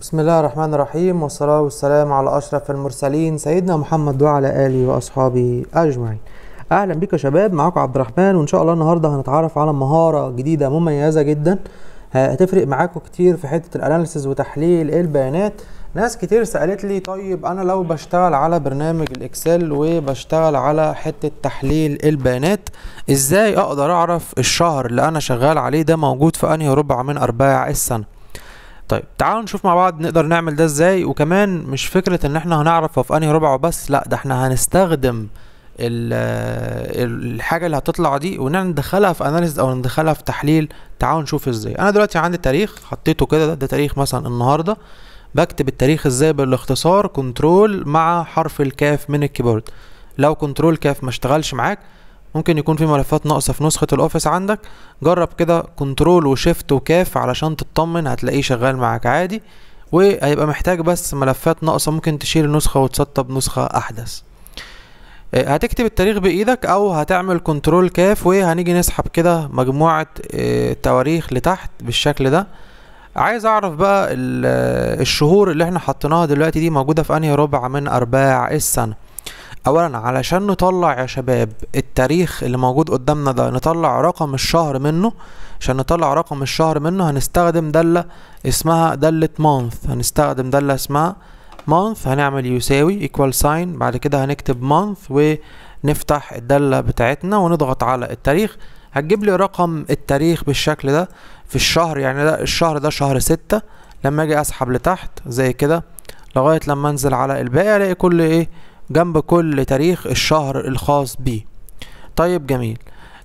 بسم الله الرحمن الرحيم والصلاة والسلام على أشرف المرسلين سيدنا محمد وعلى آله وأصحابه أجمعين أهلا بك يا شباب معاكم عبد الرحمن وإن شاء الله النهاردة هنتعرف على مهارة جديدة مميزة جدا هتفرق معاكم كتير في حتة الأناليسز وتحليل البيانات ناس كتير سألت لي طيب أنا لو بشتغل على برنامج الإكسل وبشتغل على حتة تحليل البيانات إزاي أقدر أعرف الشهر اللي أنا شغال عليه ده موجود في أنهي ربع من أرباع السنة طيب تعالوا نشوف مع بعض نقدر نعمل ده ازاي وكمان مش فكرة ان احنا هنعرف هو في انهي ربع وبس لا ده احنا هنستخدم آه، الحاجة اللي هتطلع دي وندخلها في اناليز او ندخلها في تحليل تعالوا نشوف ازاي انا دلوقتي عندي تاريخ حطيته كده ده, ده تاريخ مثلا النهاردة بكتب التاريخ ازاي بالاختصار كنترول مع حرف الكاف من الكيبورد لو كنترول كاف ما اشتغلش معاك ممكن يكون في ملفات ناقصه في نسخه الاوفيس عندك جرب كده كنترول وشيفت وكاف علشان تطمن هتلاقيه شغال معاك عادي وهيبقى محتاج بس ملفات ناقصه ممكن تشيل نسخه وتسطب نسخه احدث آه، هتكتب التاريخ بايدك او هتعمل كنترول كاف وهنيجي نسحب كده مجموعه آه، تواريخ لتحت بالشكل ده عايز اعرف بقى آه، الشهور اللي احنا حطيناها دلوقتي دي موجوده في انهي ربع من ارباع السنه اولا علشان نطلع يا شباب التاريخ اللي موجود قدامنا ده نطلع رقم الشهر منه عشان نطلع رقم الشهر منه هنستخدم دالة اسمها دالة month هنستخدم دالة اسمها month هنعمل يساوي equal sign بعد كده هنكتب month ونفتح الدالة بتاعتنا ونضغط على التاريخ هتجيب لي رقم التاريخ بالشكل ده في الشهر يعني ده الشهر ده شهر ستة لما اجي اسحب لتحت زي كده لغاية لما انزل على الباقي الاقي كل ايه جنب كل تاريخ الشهر الخاص بيه طيب جميل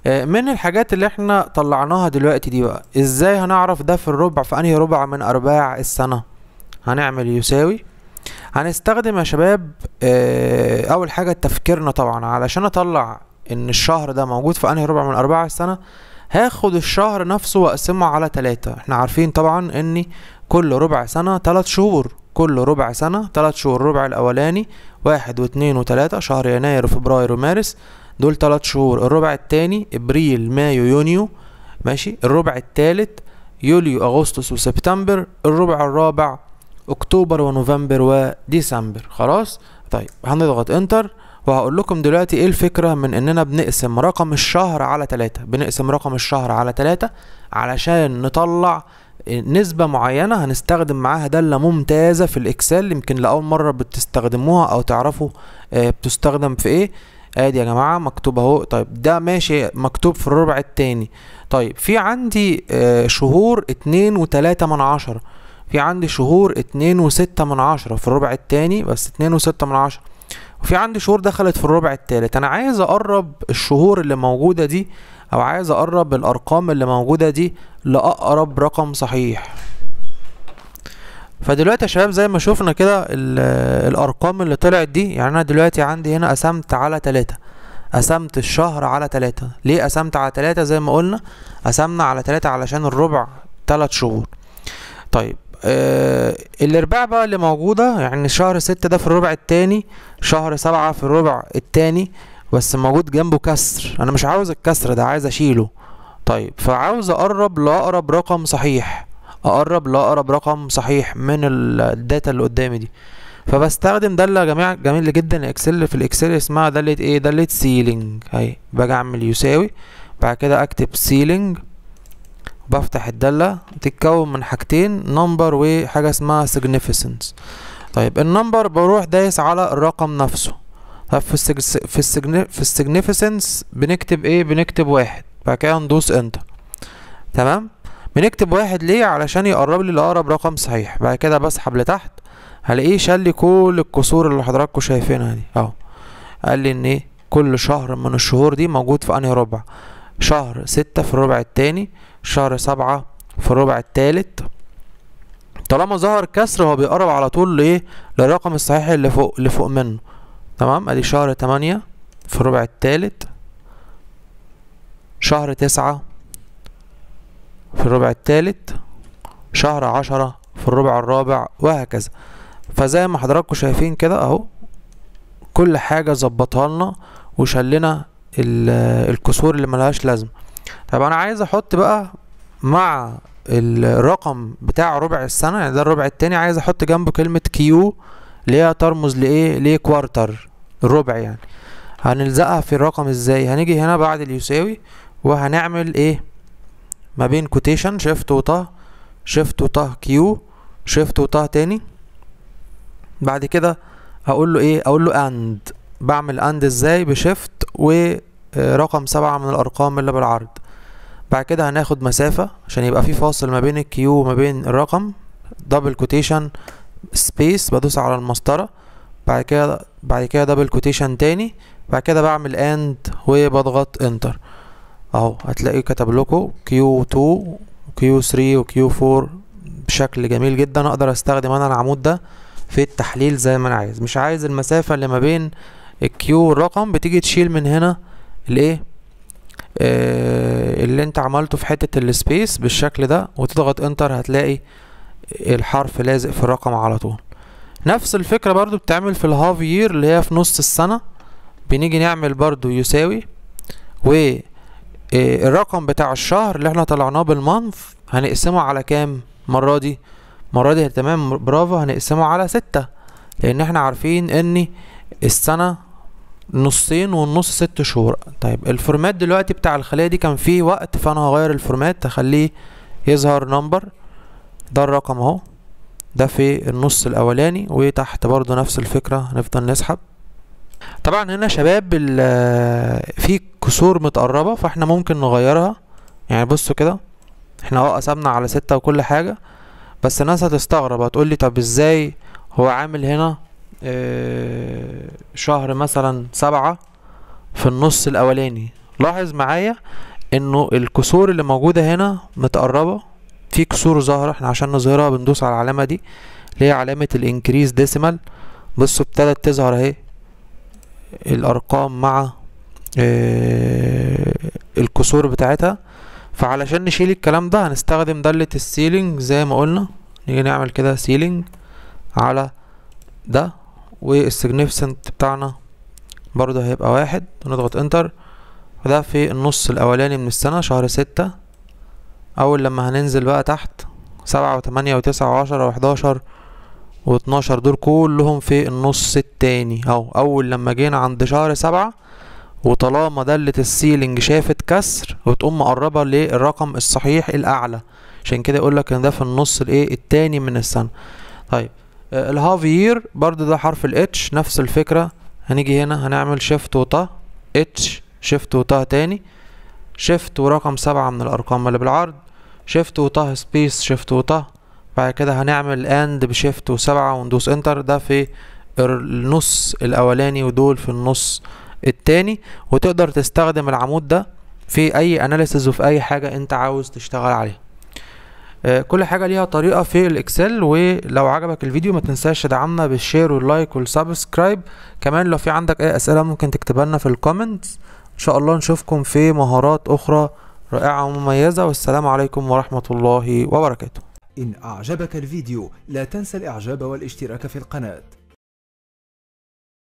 آه، من الحاجات اللي احنا طلعناها دلوقتي دي بقى ازاي هنعرف ده في الربع في انهي ربع من ارباع السنة هنعمل يساوي هنستخدم يا شباب آه، اول حاجة تفكيرنا طبعا علشان اطلع ان الشهر ده موجود في انهي ربع من ارباع السنة هاخد الشهر نفسه واقسمه على تلاتة احنا عارفين طبعا ان كل ربع سنة تلات شهور كل ربع سنة تلات شهور الربع الأولاني واحد واتنين وتلاتة شهر يناير وفبراير ومارس دول تلات شهور الربع التاني ابريل مايو يونيو ماشي الربع التالت يوليو اغسطس وسبتمبر الربع الرابع اكتوبر ونوفمبر وديسمبر خلاص طيب هنضغط انتر وهقول لكم دلوقتي ايه الفكره من اننا بنقسم رقم الشهر على 3 بنقسم رقم الشهر على 3 علشان نطلع نسبة معينة هنستخدم معاها دالة ممتازة في الإكسل يمكن لأول مرة بتستخدموها أو تعرفوا آه، بتستخدم في إيه ادي يا جماعه مكتوب اهو طيب ده ماشي مكتوب في الربع التاني طيب في عندي آه، شهور اتنين وتلاتة من عشرة في عندي شهور اتنين وستة من عشرة في الربع التاني بس اتنين وستة من عشرة وفي عندي شهور دخلت في الربع التالت انا عايز اقرب الشهور اللي موجودة دي او عايز اقرب الارقام اللي موجودة دي لاقرب رقم صحيح فدلوقتي يا شباب زي ما شفنا كده الارقام اللي طلعت دي يعني انا دلوقتي عندي هنا قسمت على تلاتة قسمت الشهر على تلاتة ليه قسمت على تلاتة زي ما قلنا قسمنا على تلاتة علشان الربع تلات شهور طيب آه الارباع بقى اللي موجودة يعني شهر ستة ده في الربع التاني شهر سبعة في الربع التاني بس موجود جنبه كسر انا مش عاوز الكسر ده عايز اشيله طيب فعاوز اقرب لاقرب رقم صحيح اقرب لاقرب رقم صحيح من الداتا اللي قدامي دي فبستخدم داله جميع جميل جدا اكسل في الاكسل اسمها داله ايه داله سيلينج اهي باجي اعمل يساوي بعد كده اكتب سيلينج بفتح الداله تتكون من حاجتين نمبر وحاجه اسمها سيجنيفيسنس طيب النمبر بروح دايس على الرقم نفسه طب في السج... في السجن... في السيجنيفيسنس بنكتب ايه بنكتب واحد بعد كده ندوس انتر تمام بنكتب واحد ليه علشان يقرب لي لاقرب رقم صحيح بعد كده بسحب لتحت هلاقيه شال لي كل الكسور اللي حضراتكم شايفينها دي اهو قال لي ان ايه كل شهر من الشهور دي موجود في انهي ربع شهر ستة في الربع التاني شهر سبعة في الربع التالت طالما ظهر كسر هو بيقرب على طول لايه للرقم الصحيح اللي فوق اللي فوق منه تمام ادي شهر تمانية في الربع التالت شهر تسعة في الربع التالت شهر عشرة في الربع الرابع وهكذا فزي ما حضراتكم شايفين كده اهو كل حاجة ظبطها لنا وشلنا الكسور اللي ملهاش لازمة طب انا عايز احط بقى مع الرقم بتاع ربع السنة يعني ده الربع التاني عايز احط جنبه كلمة كيو اللي هي ترمز لايه لكوارتر الربع يعني هنلزقها في الرقم ازاي هنيجي هنا بعد اليساوي وهنعمل ايه ما بين كوتيشن شيفت وطه شيفت وطه كيو شيفت وطه تاني بعد كده هقول له ايه اقول له اند بعمل اند ازاي بشيفت ورقم آه، سبعة من الارقام اللي بالعرض بعد كده هناخد مسافة عشان يبقى في فاصل ما بين الكيو وما بين الرقم دبل كوتيشن سبيس بدوس على المسطرة بعد كده بعد كده دبل كوتيشن تاني بعد كده بعمل اند وبضغط انتر اهو هتلاقيه كتب لكم كيو 2 وكيو 3 وكيو 4 بشكل جميل جدا اقدر استخدم انا العمود ده في التحليل زي ما انا عايز مش عايز المسافة اللي ما بين الكيو والرقم بتيجي تشيل من هنا الايه آه، اللي انت عملته في حتة السبيس بالشكل ده وتضغط انتر هتلاقي الحرف لازق في الرقم على طول نفس الفكرة برضو بتعمل في الهاف يير اللي هي في نص السنة بنيجي نعمل برضو يساوي و آه، الرقم بتاع الشهر اللي احنا طلعناه بالمنث هنقسمه على كام المرة دي المرة دي تمام برافو هنقسمه على ستة لان احنا عارفين ان السنة نصين والنص ست شهور طيب الفورمات دلوقتي بتاع الخلية دي كان فيه وقت فانا هغير الفورمات هخليه يظهر نمبر ده الرقم اهو ده في النص الاولاني وتحت برضو نفس الفكرة نفضل نسحب طبعا هنا شباب في كسور متقربة فاحنا ممكن نغيرها يعني بصوا كده احنا اه قسمنا على ستة وكل حاجة بس الناس هتستغرب هتقول لي طب ازاي هو عامل هنا اه شهر مثلا سبعة في النص الاولاني لاحظ معايا انه الكسور اللي موجودة هنا متقربة في كسور ظاهرة احنا عشان نظهرها بندوس على العلامة دي اللي هي علامة الانكريز ديسيمال بصوا ابتدت تظهر اهي الارقام مع اه الكسور بتاعتها فعلشان نشيل الكلام ده هنستخدم دالة السيلينج زي ما قلنا نيجي نعمل كده سيلينج على ده والسيجنيفيسنت بتاعنا برضه هيبقى واحد ونضغط انتر وده في النص الاولاني من السنة شهر ستة اول لما هننزل بقى تحت سبعة وتمانية وتسعة وعشرة وحداشر واتناشر دول كلهم في النص التاني اهو اول لما جينا عند شهر سبعة وطالما دالة السيلينج شافت كسر وتقوم مقربة للرقم الصحيح الأعلى عشان كده يقولك إن ده في النص الإيه التاني من السنة طيب آه، الهاف يير برضو ده حرف الاتش نفس الفكرة هنيجي هنا هنعمل شيفت وطا اتش شيفت وطا تاني شيفت ورقم سبعة من الأرقام اللي بالعرض شيفت وطه سبيس شيفت وطه بعد كده هنعمل اند بشيفت وسبعة وندوس انتر ده في النص الاولاني ودول في النص التاني وتقدر تستخدم العمود ده في اي اناليسز وفي اي حاجة انت عاوز تشتغل عليها آه، كل حاجة ليها طريقة في الإكسل ولو عجبك الفيديو ما تنساش تدعمنا بالشير واللايك والسبسكرايب كمان لو في عندك أي أسئلة ممكن تكتبها لنا في الكومنتس إن شاء الله نشوفكم في مهارات أخرى رائعة ومميزة والسلام عليكم ورحمة الله وبركاته إن أعجبك الفيديو لا تنسى الإعجاب والاشتراك في القناة